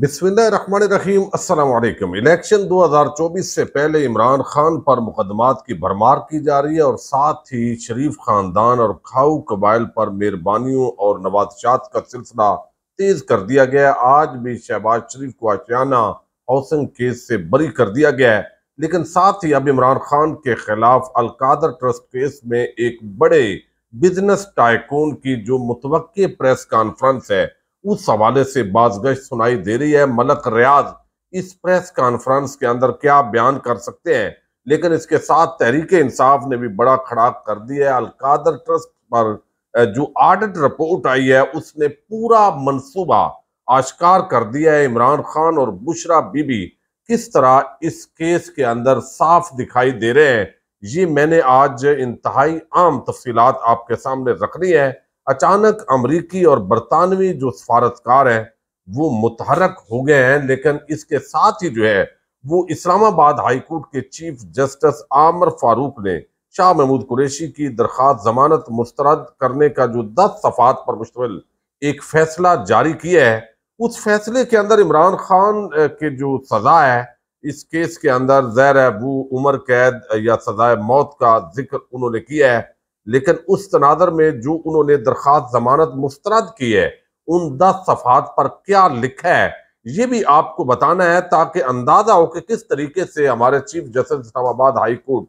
बिस्मिल्लाम अस्सलाम इलेक्शन 2024 से पहले इमरान खान पर मुकदमात की भरमार की जा रही है और साथ ही शरीफ खानदान और खाऊ कबाइल पर मेहरबानियों और नवादशात का सिलसिला तेज कर दिया गया है आज भी शहबाज शरीफ को आशियाना हाउसिंग केस से बरी कर दिया गया है लेकिन साथ ही अब इमरान खान के खिलाफ अलकादर ट्रस्ट केस में एक बड़े बिजनेस टाइकून की जो मुतव प्रेस कॉन्फ्रेंस है उस हवाले से बाजगश सुनाई दे रही है मलक रियाज इस प्रेस कॉन्फ्रेंस के अंदर क्या बयान कर सकते हैं लेकिन इसके साथ तहरीक इंसाफ ने भी बड़ा खड़ा कर दिया है अलकादर ट्रस्ट पर जो ऑडिट रिपोर्ट आई है उसने पूरा मनसूबा आश्कार कर दिया है इमरान खान और बुशरा बीबी किस तरह इस केस के अंदर साफ दिखाई दे रहे हैं ये मैंने आज इंतहाई आम तफसीत आपके सामने रखनी है अचानक अमरीकी और बरतानवी जो सफारतकार हैं वो मुतहरक हो गए हैं लेकिन इसके साथ ही जो है वो इस्लामाबाद हाईकोर्ट के चीफ जस्टिस आमर फारूक ने शाह महमूद कुरैशी की दरख्वास्त जमानत मुस्तरद करने का जो दस सफात पर मुश्तमिल एक फैसला जारी किया है उस फैसले के अंदर इमरान खान के जो सज़ा है इस केस के अंदर जहर वो उम्र कैद या सजाए मौत का जिक्र उन्होंने किया है लेकिन उस तनादर में जो उन्होंने दरख्वास्त जमानत मुस्तरद की है उन दस सफात पर क्या लिखा है ये भी आपको बताना है ताकि अंदाजा हो कि किस तरीके से हमारे chief justice Islamabad high court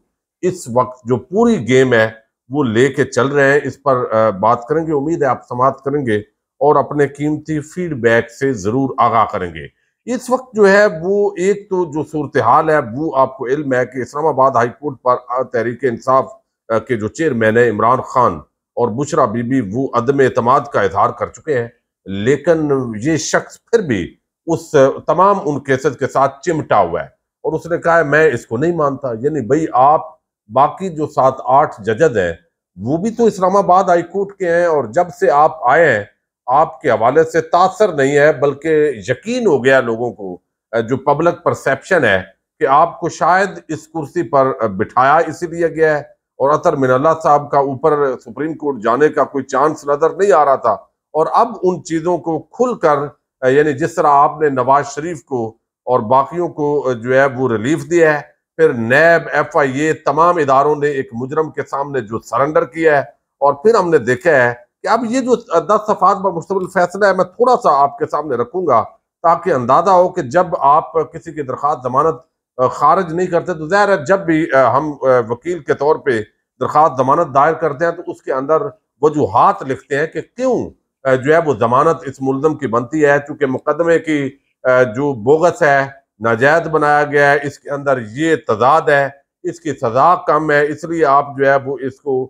इस वक्त जो पूरी गेम है वो लेके चल रहे हैं इस पर बात करेंगे उम्मीद है आप समाप्त करेंगे और अपने कीमती फीडबैक से ज़रूर आगाह करेंगे इस वक्त जो है वो एक तो जो सूरत हाल है वो आपको इल्म है कि इस्लामाबाद हाई कोर्ट पर तहरीक इंसाफ के जो चेयरमैन है इमरान खान और बुशरा बीबी वो अदम अतमाद का इजहार कर चुके हैं लेकिन ये शख्स फिर भी उस तमाम उन केसेस के साथ चिमटा हुआ है और उसने कहा है मैं इसको नहीं मानता यानी भाई आप बाकी जो सात आठ जजज हैं वो भी तो इस्लामाबाद हाई कोर्ट के हैं और जब से आप आए हैं आपके हवाले से तासर नहीं है बल्कि यकीन हो गया लोगों को जो पब्लिक परसेप्शन है कि आपको शायद इस कुर्सी पर बिठाया इसीलिए गया है और अतर मिनल्ला साहब का ऊपर सुप्रीम कोर्ट जाने का कोई चांस नज़र नहीं आ रहा था और अब उन चीज़ों को खुलकर यानी जिस तरह आपने नवाज शरीफ को और बाकियों को जो है वो रिलीफ दिया है फिर नैब एफ आई ए तमाम इदारों ने एक मुजरम के सामने जो सरेंडर किया है और फिर हमने देखा है कि अब ये जो दस सफात पर मुश्तमिल फैसला है मैं थोड़ा सा आपके सामने रखूंगा ताकि अंदाजा हो कि जब आप किसी की दरख्वास्त जमानत खारज नहीं करते तो जहर जब भी हम वकील के तौर पर दरख्वास्त जमानत दायर करते हैं तो उसके अंदर वजूहत लिखते हैं कि क्यों जो है वो जमानत इस मुलम की बनती है चूंकि मुकदमे की जो बोगस है नाजायज बनाया गया है इसके अंदर ये तजाद है इसकी सजा कम है इसलिए आप जो है वो इसको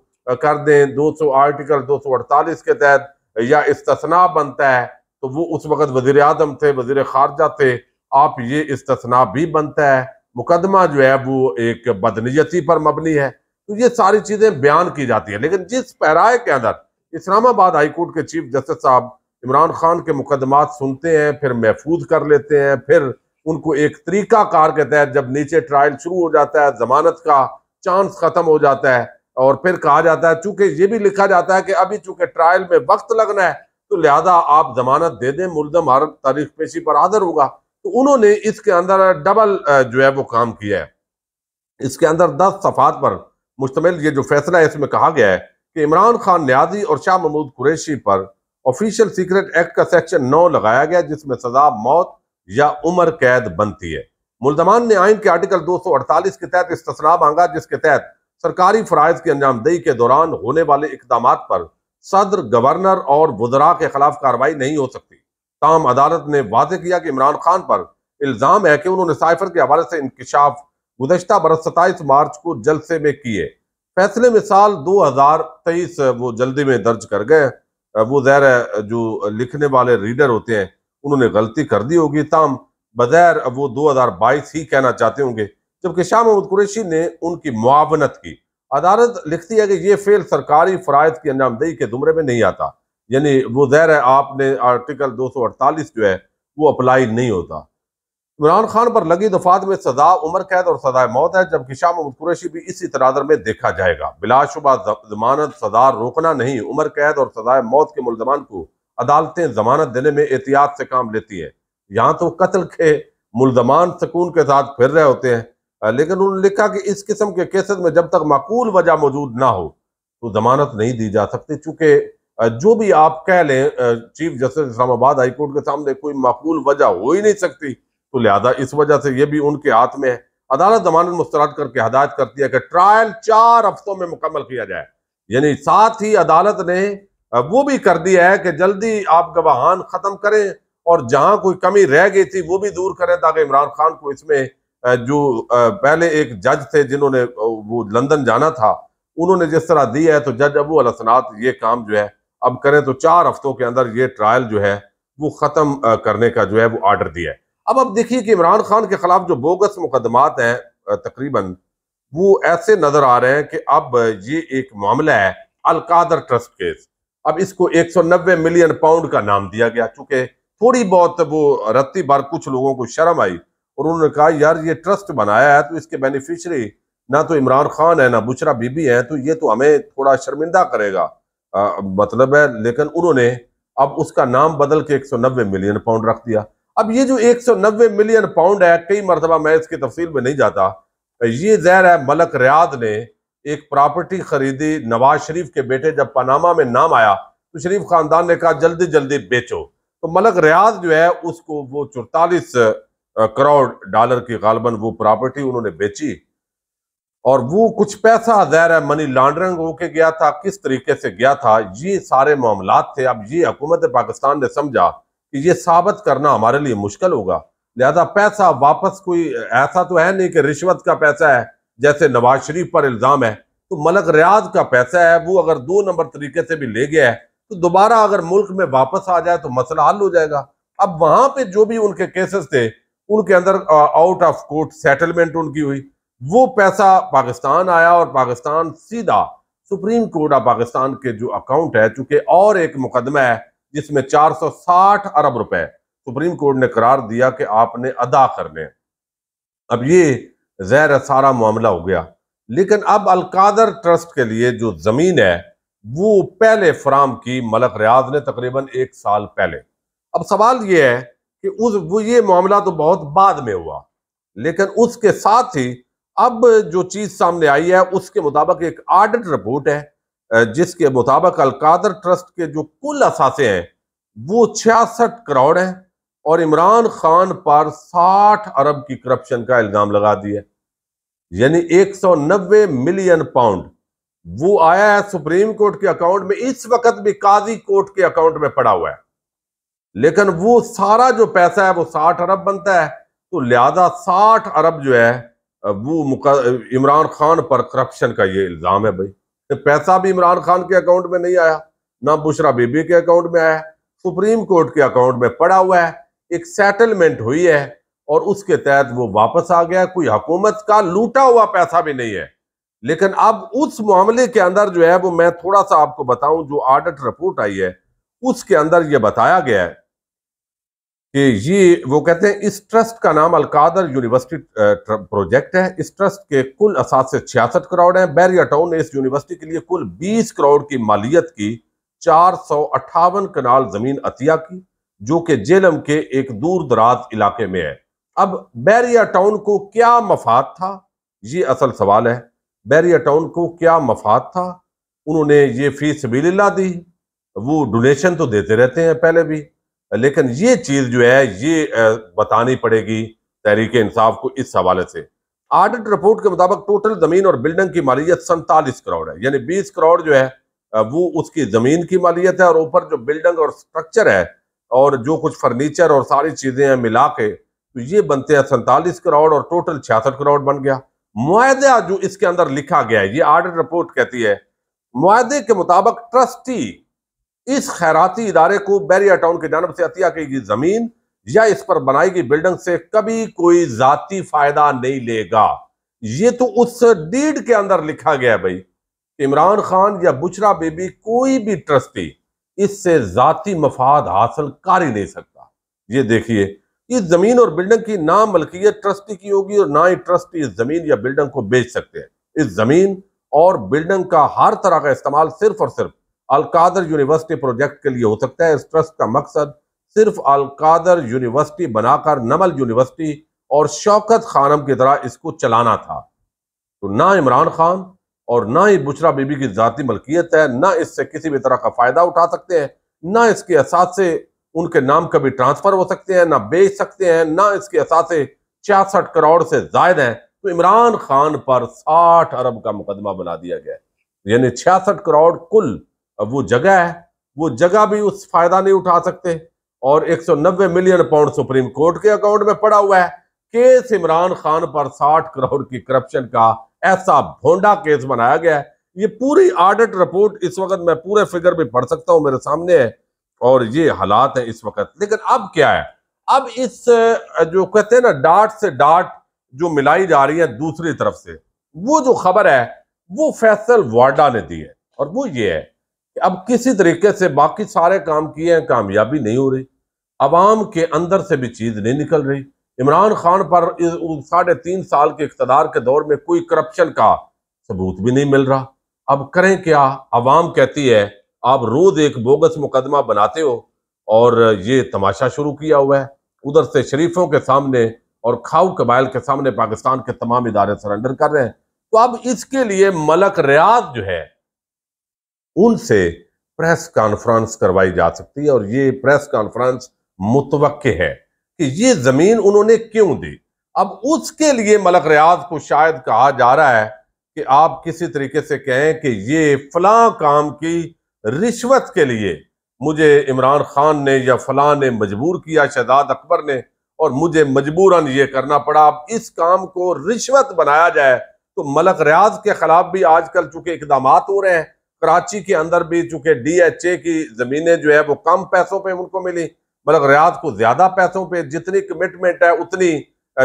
कर दें 200 आर्टिकल 248 के तहत या इस्तना बनता है तो वो उस वक़्त वजीर अजम थे वजीर खारजा थे आप ये इस्तना भी बनता है मुकदमा जो है वो एक बदनीयती पर मबनी है तो ये सारी चीज़ें बयान की जाती है लेकिन जिस पैराए के अंदर इस्लामाबाद हाईकोर्ट के चीफ जस्टिस साहब इमरान खान के मुकदमात सुनते हैं फिर महफूज कर लेते हैं फिर उनको एक तरीकाकार के तहत जब नीचे ट्रायल शुरू हो जाता है जमानत का चांस ख़त्म हो जाता है और फिर कहा जाता है चूंकि ये भी लिखा जाता है कि अभी चूंकि ट्रायल में वक्त लगना है तो लिहाजा आप जमानत दे दें मुलजम हर तारीख पेशी पर हाजिर होगा तो उन्होंने इसके अंदर डबल जो है वो काम किया है इसके अंदर दस सफात पर मुश्तमिल ये जो फैसला है इसमें कहा गया है कि इमरान खान न्याजी और शाह महमूद कुरैशी पर ऑफिशियल सीक्रेट एक्ट का सेक्शन नौ लगाया गया जिसमें सजा मौत या उम्र कैद बनती है मुलजमान ने आइन के आर्टिकल 248 के तहत इस्तना मांगा जिसके तहत सरकारी फरज की अंजामदेही के दौरान होने वाले इकदाम पर सदर गवर्नर और बुजरा के खिलाफ कार्रवाई नहीं हो सकती ताम अदालत ने वाज किया कि इमरान खान पर इल्ज़ाम है कि उन्होंने साइफर के हवाले से इंकशाफ गुजशत बरस सताईस मार्च को जलसे में किए फैसले में साल दो हजार तेईस वो जल्दी में दर्ज कर गए वो जहर जो लिखने वाले रीडर होते हैं उन्होंने गलती कर दी होगी तमाम बजैर वो दो हजार बाईस ही कहना चाहते होंगे जबकि शाह महमूद कुरैशी ने उनकी मुआवनत की अदालत लिखती है कि ये फेल सरकारी फ़राइज की अंजामदेही के दुमरे में नहीं आता यानी वो जहर है आपने आर्टिकल 248 जो है वो अप्लाई नहीं होता इमरान खान पर लगी दफात में सजा उम्र कैद और सजाए मौत है जबकि शाह महमूद कुरैशी भी इसी तनादर में देखा जाएगा बिलाशुबा जमानत सजा रोकना नहीं उम्र कैद और सजाए मौत के मुलजमान को अदालतें जमानत देने में एहतियात से काम लेती हैं यहाँ तो कत्ल के मुलजमान सुकून के साथ फिर रहे होते हैं लेकिन उन्होंने लिखा कि इस किस्म के केसेस में जब तक माकूल वजह मौजूद ना हो तो जमानत नहीं दी जा सकती चूंकि जो भी आप कह लें चीफ जस्टिस इस्लामाबाद हाईकोर्ट के सामने कोई माकूल वजह हो ही नहीं सकती तो लिहाजा इस वजह से यह भी उनके हाथ में है अदालत जमानत मुस्तरद करके हदायत करती है कि ट्रायल चार हफ्तों में मुकम्मल किया जाए यानी साथ ही अदालत ने वो भी कर दिया है कि जल्दी आप गवाहान खत्म करें और जहां कोई कमी रह गई थी वो भी दूर करें ताकि इमरान खान को इसमें जो पहले एक जज थे जिन्होंने वो लंदन जाना था उन्होंने जिस तरह दिया है तो जज अबू अलसनात ये काम जो है अब करें तो चार हफ्तों के अंदर ये ट्रायल जो है वो ख़त्म करने का जो है वो आर्डर दिया है अब अब देखिए कि इमरान खान के खिलाफ जो बोगस मुकदमात हैं तकरीबन वो ऐसे नज़र आ रहे हैं कि अब ये एक मामला है अलकादर ट्रस्ट केस अब इसको 190 मिलियन पाउंड का नाम दिया गया चूंकि थोड़ी बहुत वो रत्ती बार कुछ लोगों को शर्म आई और उन्होंने कहा यार ये ट्रस्ट बनाया है तो इसके बेनिफिशरी ना तो इमरान खान है ना बुचरा बीबी है तो ये तो हमें थोड़ा शर्मिंदा करेगा मतलब है लेकिन उन्होंने अब उसका नाम बदल के 190 मिलियन पाउंड रख दिया अब ये जो 190 मिलियन पाउंड है कई मरतबा मैं इसकी तफसील में नहीं जाता ये जहर है मलक रियाद ने एक प्रॉपर्टी खरीदी नवाज शरीफ के बेटे जब पनामा में नाम आया तो शरीफ खानदान ने कहा जल्दी जल्दी बेचो तो मलक रियाज जो है उसको वो चौतालीस करोड़ डॉलर की गालबन वो प्रॉपर्टी उन्होंने बेची और वो कुछ पैसा जहर है मनी लॉन्ड्रिंग होके गया था किस तरीके से गया था ये सारे मामला थे अब ये हुकूमत पाकिस्तान ने समझा कि ये साबित करना हमारे लिए मुश्किल होगा लिहाजा पैसा वापस कोई ऐसा तो है नहीं कि रिश्वत का पैसा है जैसे नवाज शरीफ पर इल्ज़ाम है तो मलक रियाज का पैसा है वो अगर दो नंबर तरीके से भी ले गया है तो दोबारा अगर मुल्क में वापस आ जाए तो मसला हल हो जाएगा अब वहां पर जो भी उनके केसेस थे उनके अंदर आउट ऑफ कोर्ट सेटलमेंट उनकी हुई वो पैसा पाकिस्तान आया और पाकिस्तान सीधा सुप्रीम कोर्ट ऑफ पाकिस्तान के जो अकाउंट है चूंकि और एक मुकदमा है जिसमें 460 अरब रुपए सुप्रीम कोर्ट ने करार दिया कि आपने अदा करने अब ये जहर सारा मामला हो गया लेकिन अब अलकादर ट्रस्ट के लिए जो जमीन है वो पहले फ्राम की मलक रियाज ने तकरीबन एक साल पहले अब सवाल ये है कि उस वो ये मामला तो बहुत बाद में हुआ लेकिन उसके साथ ही अब जो चीज़ सामने आई है उसके मुताबिक एक ऑडिट रिपोर्ट है जिसके मुताबिक अलकादर ट्रस्ट के जो कुल असासे हैं वो छियासठ करोड़ हैं और इमरान खान पर 60 अरब की करप्शन का इल्ज़ाम लगा दिया यानी 190 मिलियन पाउंड वो आया है सुप्रीम कोर्ट के अकाउंट में इस वक्त भी काजी कोर्ट के अकाउंट में पड़ा हुआ है लेकिन वो सारा जो पैसा है वो 60 अरब बनता है तो लिहाजा 60 अरब जो है वो इमरान खान पर करप्शन का ये इल्ज़ाम है भाई तो पैसा भी इमरान खान के अकाउंट में नहीं आया ना बुशरा बीबी के अकाउंट में आया सुप्रीम कोर्ट के अकाउंट में पड़ा हुआ है एक सेटलमेंट हुई है और उसके तहत वो वापस आ गया कोई हकूमत का लूटा हुआ पैसा भी नहीं है लेकिन अब उस मामले के अंदर जो है वो मैं थोड़ा सा आपको बताऊं जो ऑडिट रिपोर्ट आई है उसके अंदर ये बताया गया है कि ये वो कहते हैं इस ट्रस्ट का नाम अलकादर यूनिवर्सिटी प्रोजेक्ट है इस ट्रस्ट के कुल से छियासठ करोड़ हैं बैरिया टाउन ने इस यूनिवर्सिटी के लिए कुल 20 करोड़ की मालियत की चार सौ अट्ठावन कनाल जमीन अतिया की जो कि जेलम के एक दूर दराज इलाके में है अब बैरिया टाउन को क्या मफाद था ये असल सवाल है बैरिया टाउन को क्या मफाद था उन्होंने ये फीस ला दी वो डोनेशन तो देते रहते हैं पहले भी लेकिन ये चीज जो है ये बतानी पड़ेगी तहरीक इंसाफ को इस हवाले से ऑडिट रिपोर्ट के मुताबिक टोटल जमीन और बिल्डिंग की मालियत सैतालीस करोड़ है यानी बीस करोड़ जो है वो उसकी जमीन की मालियत है और ऊपर जो बिल्डिंग और स्ट्रक्चर है और जो कुछ फर्नीचर और सारी चीजें हैं मिला के तो ये बनते हैं सैंतालीस करोड़ और टोटल छियासठ करोड़ बन गया मुआदा जो इसके अंदर लिखा गया है ये ऑडिट रिपोर्ट कहती है मुआदे के मुताबिक ट्रस्टी इस खैराती इदारे को बैरिया टाउन की जानब से अतिया की गई जमीन या इस पर बनाई गई बिल्डिंग से कभी कोई जाति फायदा नहीं लेगा ये तो उस डीड के अंदर लिखा गया भाई इमरान खान या बुचरा बेबी कोई भी ट्रस्टी इससे जाति मफाद हासिल कर ही नहीं सकता ये देखिए इस जमीन और बिल्डिंग की ना मलकियत ट्रस्टी की होगी और ना ही ट्रस्टी इस जमीन या बिल्डिंग को बेच सकते हैं इस जमीन और बिल्डिंग का हर तरह का इस्तेमाल सिर्फ और सिर्फ अलकादर यूनिवर्सिटी प्रोजेक्ट के लिए हो सकता है इस ट्रस्ट का मकसद सिर्फ अलकादर यूनिवर्सिटी बनाकर नमल यूनिवर्सिटी और शौकत खानम की तरह इसको चलाना था तो ना इमरान खान और ना ही बुचरा बीबी की ज़ाती मलकियत है ना इससे किसी भी तरह का फ़ायदा उठा सकते हैं ना इसके से उनके नाम कभी ट्रांसफ़र हो सकते हैं ना बेच सकते हैं ना इसके से छियासठ करोड़ से जायद है तो इमरान खान पर साठ अरब का मुकदमा बना दिया गया यानी छियासठ करोड़ कुल वो जगह है वो जगह भी उस फायदा नहीं उठा सकते और 190 मिलियन पाउंड सुप्रीम कोर्ट के अकाउंट में पड़ा हुआ है केस इमरान खान पर 60 करोड़ की करप्शन का ऐसा भोंडा केस बनाया गया है ये पूरी ऑडिट रिपोर्ट इस वक्त मैं पूरे फिगर भी पढ़ सकता हूं मेरे सामने है और ये हालात है इस वक्त लेकिन अब क्या है अब इस जो कहते हैं ना डाट से डाट जो मिलाई जा रही है दूसरी तरफ से वो जो खबर है वो फैसल वाडा ने दी है और वो ये है अब किसी तरीके से बाकी सारे काम किए हैं कामयाबी नहीं हो रही आवाम के अंदर से भी चीज़ नहीं निकल रही इमरान खान पर साढ़े तीन साल के इकतदार के दौर में कोई करप्शन का सबूत भी नहीं मिल रहा अब करें क्या आवाम कहती है आप रोज एक बोगस मुकदमा बनाते हो और ये तमाशा शुरू किया हुआ है उधर से शरीफों के सामने और खाऊ कबाइल के सामने पाकिस्तान के तमाम इदारे सरेंडर कर रहे हैं तो अब इसके लिए मलक रियाज जो है उनसे प्रेस कॉन्फ्रेंस करवाई जा सकती है और ये प्रेस कॉन्फ्रेंस मुतव है कि ये जमीन उन्होंने क्यों दी अब उसके लिए मलक रियाज को शायद कहा जा रहा है कि आप किसी तरीके से कहें कि ये फलां काम की रिश्वत के लिए मुझे इमरान खान ने या फलां ने मजबूर किया शहजाद अकबर ने और मुझे मजबूरन ये करना पड़ा अब इस काम को रिश्वत बनाया जाए तो मलक रियाज के खिलाफ भी आजकल चूंकि इकदाम हो रहे हैं कराची के अंदर भी चूंकि डीएचए की जमीनें जो है वो कम पैसों पे उनको मिली मलक रियाद को ज्यादा पैसों पे जितनी कमिटमेंट है उतनी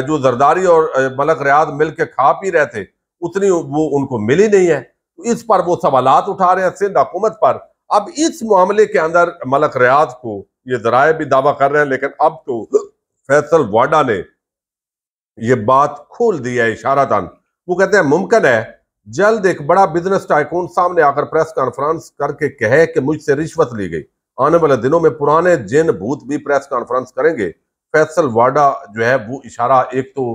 जो जरदारी और मलक रियाद मिल के खा पी रहे थे उतनी वो उनको मिली नहीं है तो इस पर वो सवाल उठा रहे हैं सिंध हुकूमत पर अब इस मामले के अंदर मलक रियाज को ये जराए भी दावा कर रहे हैं लेकिन अब तो फैसल वाडा ने ये बात खोल दी है इशारा तन वो कहते हैं मुमकिन है जल्द एक बड़ा बिजनेस टाइकून सामने आकर प्रेस कॉन्फ्रेंस करके कहे कि मुझसे रिश्वत ली गई आने वाले दिनों में पुराने जिन भूत भी प्रेस कॉन्फ्रेंस करेंगे फैसल वाडा जो है वो इशारा एक तो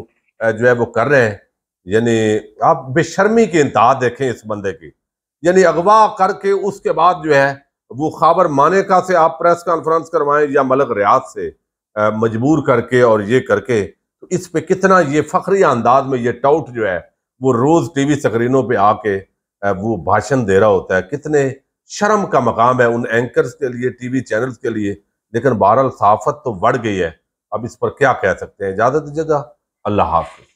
जो है वो कर रहे हैं यानी आप बेशर्मी की इंतहा देखें इस बंदे की यानी अगवा करके उसके बाद जो है वो खबर मानेका से आप प्रेस कॉन्फ्रेंस करवाएं या मलक रियाज से मजबूर करके और ये करके तो इस पे कितना ये फखरी अंदाज में ये टाउट जो है वो रोज टीवी स्क्रीनों पे आके वो भाषण दे रहा होता है कितने शर्म का मकाम है उन एंकर्स के लिए टीवी चैनल्स के लिए लेकिन बहरहाल साफत तो बढ़ गई है अब इस पर क्या कह सकते हैं इजाजत जगह अल्लाह हाफिज